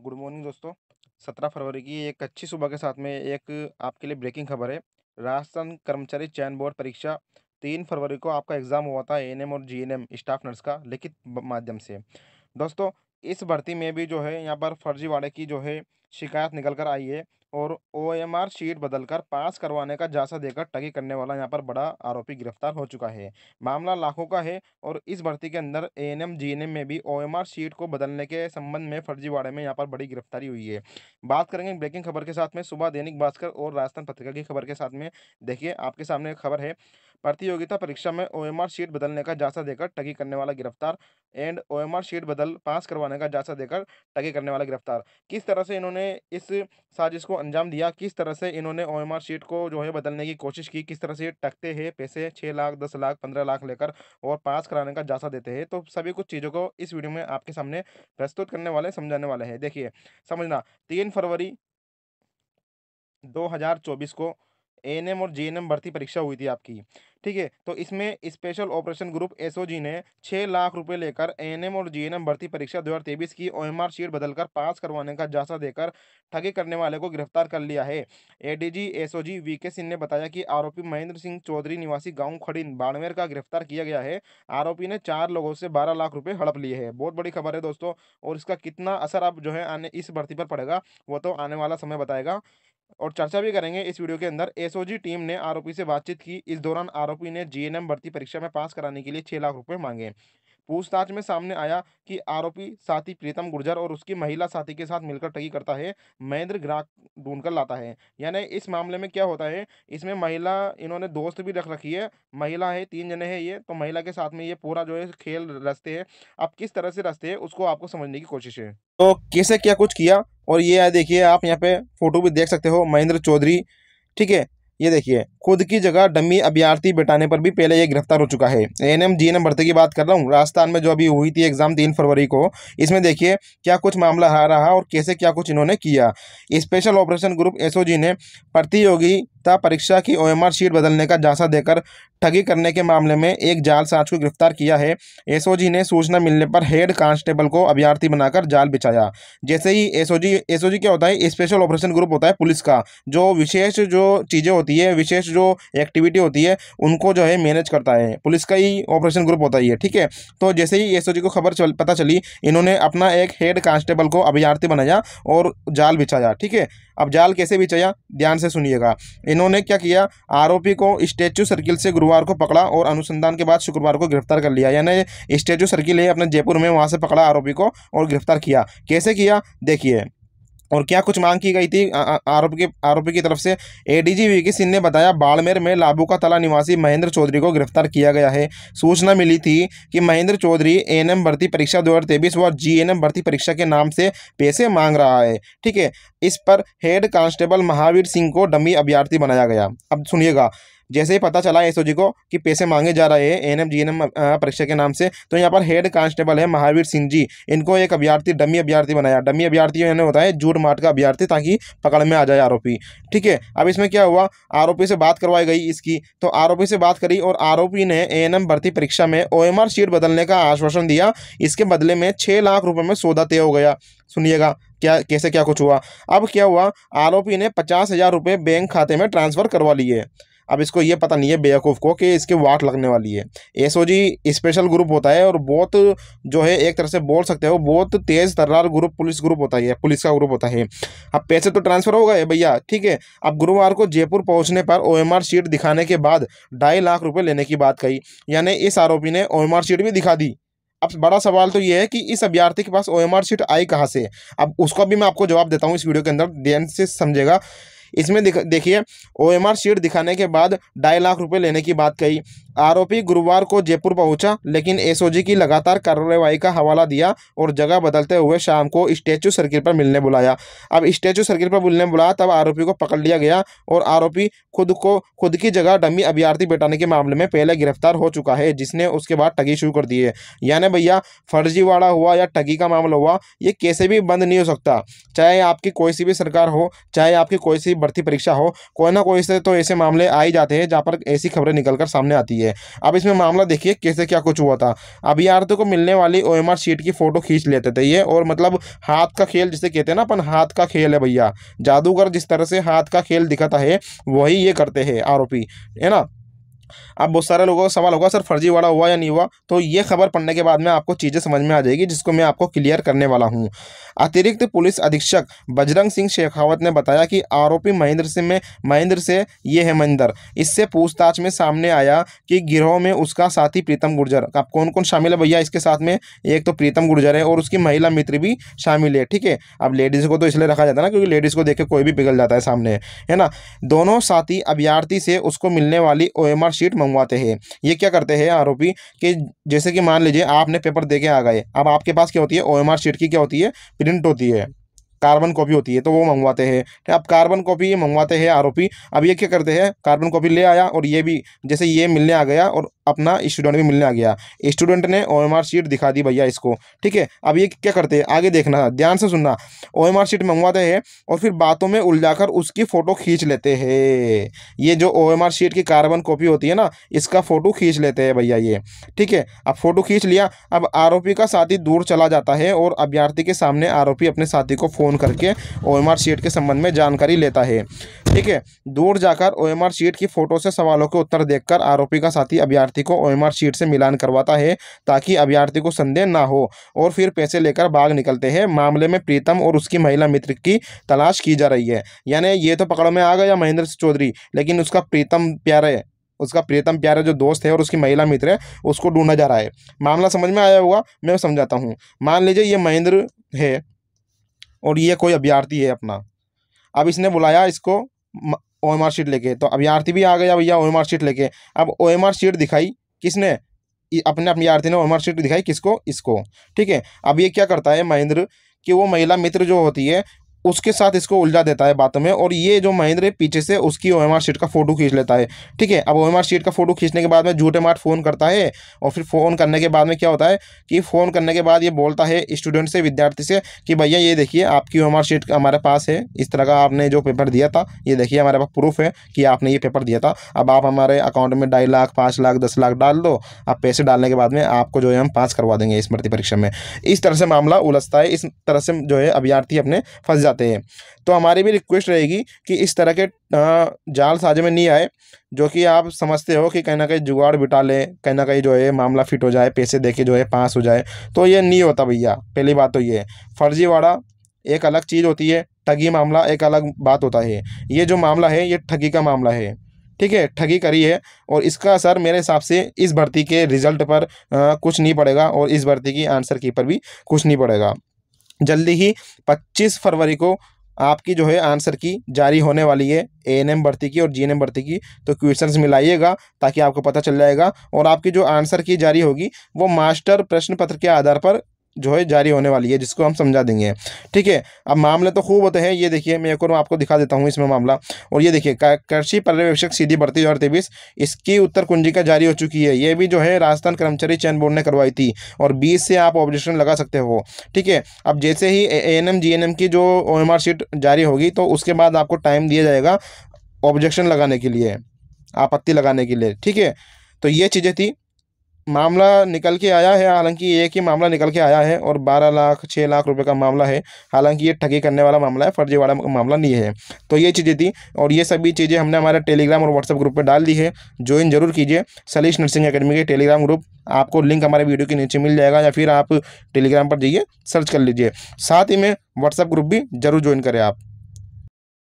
good morning दोस्तों सत्रह फरवरी की एक अच्छी सुबह के साथ में एक आपके लिए ब्रेकिंग खबर है राजस्थान कर्मचारी चयन बोर्ड परीक्षा तीन फरवरी को आपका एग्ज़ाम हुआ था एएनएम और जीएनएम स्टाफ नर्स का लिखित माध्यम से दोस्तों इस भर्ती में भी जो है यहाँ पर फर्जीवाड़े की जो है शिकायत निकल कर आई है और ओ एम आर शीट बदलकर पास करवाने का जासा देकर ठगी करने वाला यहाँ पर बड़ा आरोपी गिरफ्तार हो चुका है मामला लाखों का है और इस भर्ती के अंदर A N M G N M में भी ओ एम आर शीट को बदलने के संबंध में फर्जीवाड़े में यहाँ पर बड़ी गिरफ्तारी हुई है बात करेंगे ब्रेकिंग खबर के साथ में सुबह दैनिक भास्कर और राजस्थान पत्रिका की खबर के साथ में देखिए आपके सामने एक खबर है प्रतियोगिता परीक्षा में आर शीट बदलने का जासा देकर टगी करने वाला गिरफ्तार एंड आर शीट बदल पास करवाने का जासा देकर टगी करने वाला गिरफ्तार किस तरह से इन्होंने इन्होंने इस साजिश को अंजाम दिया किस तरह से इन्होंने ओ शीट को जो है बदलने की कोशिश की किस तरह से टकते हैं पैसे छः लाख दस लाख पंद्रह लाख लेकर और पास कराने का जासा देते हैं तो सभी कुछ चीज़ों को इस वीडियो में आपके सामने प्रस्तुत करने वाले समझाने वाले हैं देखिए समझना तीन फरवरी 2024 को एएनएम और जेएनएम भर्ती परीक्षा हुई थी आपकी ठीक है तो इसमें स्पेशल ऑपरेशन ग्रुप एसओजी ने छः लाख रुपए लेकर एएनएम और जीएनएम भर्ती परीक्षा दो की ओएमआर शीट बदलकर पास करवाने का जासा देकर ठगी करने वाले को गिरफ्तार कर लिया है एडीजी एसओजी वीके सिंह ने बताया कि आरोपी महेंद्र सिंह चौधरी निवासी गाँव खड़ीन बाड़मेर का गिरफ्तार किया गया है आरोपी ने चार लोगों से बारह लाख रुपये हड़प लिए है बहुत बड़ी खबर है दोस्तों और इसका कितना असर अब जो है आने इस भर्ती पर पड़ेगा वो तो आने वाला समय बताएगा और चर्चा भी करेंगे इस वीडियो के अंदर एसओजी टीम ने आरोपी से बातचीत की इस दौरान आरोपी ने जीएनएम भर्ती परीक्षा में पास कराने के लिए छह लाख रुपए मांगे पूछताछ में सामने आया कि आरोपी साथी प्रीतम गुर्जर और उसकी महिला साथी के साथ मिलकर ठगी करता है महेंद्र ग्राहक ढूंढ कर लाता है यानी इस मामले में क्या होता है इसमें महिला इन्होंने दोस्त भी रख रखी है महिला है तीन जने हैं ये तो महिला के साथ में ये पूरा जो है खेल रचते है अब किस तरह से रचते है उसको आपको समझने की कोशिश है तो कैसे क्या कुछ किया और ये देखिए आप यहाँ पे फोटो भी देख सकते हो महेंद्र चौधरी ठीक है ये देखिए खुद की जगह डमी अभ्यार्थी बिठाने पर भी पहले ये गिरफ्तार हो चुका है एन एम जी एन भर्ती की बात कर रहा हूँ राजस्थान में जो अभी हुई थी एग्जाम तीन फरवरी को इसमें देखिए क्या कुछ मामला आ रहा और कैसे क्या कुछ इन्होंने किया स्पेशल ऑपरेशन ग्रुप एसओजी ने प्रतियोगी ता परीक्षा की ओएमआर शीट बदलने का झांसा देकर ठगी करने के मामले में एक जाल साज को गिरफ्तार किया है एसओजी ने सूचना मिलने पर हेड कांस्टेबल को अभ्यर्थी बनाकर जाल बिछाया जैसे ही एसओजी एसओजी क्या होता है स्पेशल ऑपरेशन ग्रुप होता है पुलिस का जो विशेष जो चीज़ें होती है विशेष जो एक्टिविटी होती है उनको जो है मैनेज करता है पुलिस का ही ऑपरेशन ग्रुप होता ही है ठीक है तो जैसे ही एस को खबर चल पता चली इन्होंने अपना एक हेड कांस्टेबल को अभ्यार्थी बनाया और जाल बिछाया ठीक है अब जाल कैसे बिछाया ध्यान से सुनिएगा इन्होंने क्या किया आरोपी को स्टेचू सर्किल से गुरुवार को पकड़ा और अनुसंधान के बाद शुक्रवार को गिरफ्तार कर लिया यानी स्टेचू सर्किल है अपने जयपुर में वहाँ से पकड़ा आरोपी को और गिरफ्तार किया कैसे किया देखिए और क्या कुछ मांग की गई थी आरोपी के आरोपी की तरफ से एडीजी वीके सिंह ने बताया बाड़मेर में लाबू का तला निवासी महेंद्र चौधरी को गिरफ्तार किया गया है सूचना मिली थी कि महेंद्र चौधरी एएनएम भर्ती परीक्षा दो व जीएनएम भर्ती परीक्षा के नाम से पैसे मांग रहा है ठीक है इस पर हेड कांस्टेबल महावीर सिंह को डमी अभ्यर्थी बनाया गया अब सुनिएगा जैसे ही पता चला एस को कि पैसे मांगे जा रहे हैं N M G N M परीक्षा के नाम से तो यहाँ पर हेड कांस्टेबल है महावीर सिंह जी इनको एक अभ्यार्थी डमी अभ्यार्थी बनाया डमी अभ्यार्थी इन्होंने होता है झूठ माट का अभ्यार्थी ताकि पकड़ में आ जाए आरोपी ठीक है अब इसमें क्या हुआ आरोपी से बात करवाई गई इसकी तो आरोपी से बात करी और आरोपी ने ए भर्ती परीक्षा में ओ शीट बदलने का आश्वासन दिया इसके बदले में छः लाख रुपये में सौदा तय हो गया सुनिएगा क्या कैसे क्या कुछ हुआ अब क्या हुआ आरोपी ने पचास हज़ार रुपये बैंक खाते में ट्रांसफ़र करवा लिए अब इसको ये पता नहीं है बेवकूफ़ को कि इसके वाट लगने वाली है एस स्पेशल ग्रुप होता है और बहुत जो है एक तरह से बोल सकते हो बहुत तेज़ तर्रार ग्रुप पुलिस ग्रुप होता है पुलिस का ग्रुप होता है अब पैसे तो ट्रांसफ़र हो गए भैया ठीक है अब गुरुवार को जयपुर पहुँचने पर ओ शीट दिखाने के बाद ढाई लाख रुपये लेने की बात कही यानी इस आरोपी ने ओ शीट भी दिखा दी अब बड़ा सवाल तो ये है कि इस अभ्यर्थी के पास ओ शीट आई कहाँ से अब उसका भी मैं आपको जवाब देता हूँ इस वीडियो के अंदर ध्यान से समझेगा इसमें देखिए ओ एम शीट दिखाने के बाद ढाई लाख रुपए लेने की बात कही आरोपी गुरुवार को जयपुर पहुंचा लेकिन एसओजी की लगातार कार्रवाई का हवाला दिया और जगह बदलते हुए शाम को स्टैचू सर्किल पर मिलने बुलाया अब स्टैचू सर्किल पर मिलने बुलाया तब आरोपी को पकड़ लिया गया और आरोपी खुद को खुद की जगह डमी अभ्यार्थी बैठाने के मामले में पहले गिरफ्तार हो चुका है जिसने उसके बाद ठगी शुरू कर दी है यानी भैया फर्जीवाड़ा हुआ या ठगी का मामला हुआ ये कैसे भी बंद नहीं हो सकता चाहे आपकी कोई सी भी सरकार हो चाहे आपकी कोई सी भर्ती परीक्षा हो कोई ना कोई से तो ऐसे मामले आ ही जाते हैं जहाँ पर ऐसी खबरें निकल कर सामने आती है अब इसमें मामला देखिए कैसे क्या कुछ हुआ था अभ्यार्थियों को मिलने वाली ओ शीट की फ़ोटो खींच लेते थे ये और मतलब हाथ का खेल जिसे कहते हैं ना अपन हाथ का खेल है भैया जादूगर जिस तरह से हाथ का खेल दिखाता है वही ये करते हैं आरोपी है ना अब बहुत सारे लोगों का सवाल होगा सर फर्जीवाड़ा हुआ या नहीं हुआ तो ये खबर पढ़ने के बाद में आपको चीज़ें समझ में आ जाएगी जिसको मैं आपको क्लियर करने वाला हूँ अतिरिक्त पुलिस अधीक्षक बजरंग सिंह शेखावत ने बताया कि आरोपी महेंद्र सिंह में महेंद्र से ये है महेंद्र इससे पूछताछ में सामने आया कि गिरोह में उसका साथी प्रीतम गुर्जर अब कौन कौन शामिल है भैया इसके साथ में एक तो प्रीतम गुर्जर है और उसकी महिला मित्र भी शामिल है ठीक है अब लेडीज़ को तो इसलिए रखा जाता है ना क्योंकि लेडीज़ को देख के कोई भी पिघल जाता है सामने है ना दोनों साथी अभ्यार्थी से उसको मिलने वाली ओ मार्कशीट मंगवाते हैं ये क्या करते हैं आरोपी कि जैसे कि मान लीजिए आपने पेपर दे के आ गए अब आपके पास क्या होती है ओ शीट की क्या होती है प्रिंट होती है कार्बन कॉपी होती है तो वो मंगवाते हैं अब कार्बन कॉपी ये मंगवाते हैं आरोपी अब ये क्या करते हैं कार्बन कॉपी ले आया और ये भी जैसे ये मिलने आ गया और अपना स्टूडेंट भी मिलने आ गया स्टूडेंट ने ओ एम आर शीट दिखा दी भैया इसको ठीक है अब ये क्या करते हैं आगे देखना ध्यान से सुनना ओ एम आर शीट मंगवाते हैं और फिर बातों में उलझा उसकी फ़ोटो खींच लेते हैं ये जो ओ एम आर शीट की कार्बन कॉपी होती है ना इसका फ़ोटो खींच लेते हैं भैया ये ठीक है अब फ़ोटो खींच लिया अब आरोपी का साथी दूर चला जाता है और अभ्यार्थी के सामने आरोपी अपने साथी को फ़ोन फ़ोन करके ओ शीट के संबंध में जानकारी लेता है ठीक है दूर जाकर ओ शीट की फ़ोटो से सवालों के उत्तर देखकर आरोपी का साथी अभ्यर्थी को ओ शीट से मिलान करवाता है ताकि अभ्यर्थी को संदेह ना हो और फिर पैसे लेकर भाग निकलते हैं मामले में प्रीतम और उसकी महिला मित्र की तलाश की जा रही है यानी ये तो पकड़ में आ गया महेंद्र चौधरी लेकिन उसका प्रीतम प्यारे उसका प्रियतम प्यारा जो दोस्त है और उसकी महिला मित्र है उसको ढूंढा जा रहा है मामला समझ में आया होगा मैं समझाता हूँ मान लीजिए ये महेंद्र है और ये कोई अभ्यार्थी है अपना अब इसने बुलाया इसको ओ एम आर शीट लेके तो अभ्यार्थी भी आ गया भैया ओ एम आर शीट लेके अब ओ एम आर शीट दिखाई किसने अपने अभ्यार्थी ने ओ एम आर शीट दिखाई किसको इसको ठीक है अब ये क्या करता है महेंद्र कि वो महिला मित्र जो होती है उसके साथ इसको उलझा देता है बातों में और ये जो महेंद्र है पीछे से उसकी ओ एम आर शीट का फोटो खींच लेता है ठीक है अब ओ एम आर शीट का फोटो खींचने के बाद में झूठे मार्ट फ़ोन करता है और फिर फ़ोन करने के बाद में क्या होता है कि फ़ोन करने के बाद ये बोलता है स्टूडेंट से विद्यार्थी से कि भैया ये देखिए आपकी ओ एम आर शीट हमारे पास है इस तरह का आपने जो पेपर दिया था ये देखिए हमारे पास प्रूफ है कि आपने ये पेपर दिया था अब आप हमारे अकाउंट में ढाई लाख पाँच लाख दस लाख डाल दो अब पैसे डालने के बाद में आपको जो है हम पास करवा देंगे स्मृति परीक्षा में इस तरह से मामला उलझता है इस तरह से जो है अभ्यार्थी अपने फंस जाते हैं तो हमारी भी रिक्वेस्ट रहेगी कि इस तरह के जाल साजे में नहीं आए जो कि आप समझते हो कि कहीं ना कहीं जुगाड़ बिटा लें कहीं ना कहीं जो है मामला फिट हो जाए पैसे दे के जो है पास हो जाए तो ये नहीं होता भैया पहली बात तो ये है फर्जीवाड़ा एक अलग चीज़ होती है ठगी मामला एक अलग बात होता है ये जो मामला है ये ठगी का मामला है ठीक है ठगी करी है और इसका असर मेरे हिसाब से इस भर्ती के रिजल्ट पर आ, कुछ नहीं पड़ेगा और इस भर्ती की आंसर की पर भी कुछ नहीं पड़ेगा जल्दी ही पच्चीस फरवरी को आपकी जो है आंसर की जारी होने वाली है ए एन एम भर्ती की और जी एन एम भर्ती की तो क्वेश्चंस मिलाइएगा ताकि आपको पता चल जाएगा और आपकी जो आंसर की जारी होगी वो मास्टर प्रश्न पत्र के आधार पर जो है जारी होने वाली है जिसको हम समझा देंगे ठीक है अब मामले तो खूब होते हैं ये देखिए मैं एक और आपको दिखा देता हूँ इसमें मामला और ये देखिए कृषि पर्यवेक्षक सीधी भर्ती दो हज़ार तेईस इसकी उत्तर कुंजिका जारी हो चुकी है ये भी जो है राजस्थान कर्मचारी चयन बोर्ड ने करवाई थी और बीस से आप ऑब्जेक्शन लगा सकते हो ठीक है अब जैसे ही A N M G N M की जो ओ एम आर शीट जारी होगी तो उसके बाद आपको टाइम दिया जाएगा ऑब्जेक्शन लगाने के लिए आपत्ति लगाने के लिए ठीक है तो ये चीज़ें थी मामला निकल के आया है हालांकि एक ही मामला निकल के आया है और 12 लाख 6 लाख रुपए का मामला है हालांकि ये ठगी करने वाला मामला है फर्जीवाड़ा मामला नहीं है तो ये चीज़ें थी और ये सभी चीज़ें हमने हमारे टेलीग्राम और व्हाट्सअप ग्रुप पर डाल दी है ज्वाइन जरूर कीजिए सलीश नर्सिंग अकेडमी के टेलीग्राम ग्रुप आपको लिंक हमारे वीडियो के नीचे मिल जाएगा या फिर आप टेलीग्राम पर जाइए सर्च कर लीजिए साथ ही में व्हाट्सएप ग्रुप भी जरूर ज्वाइन करें आप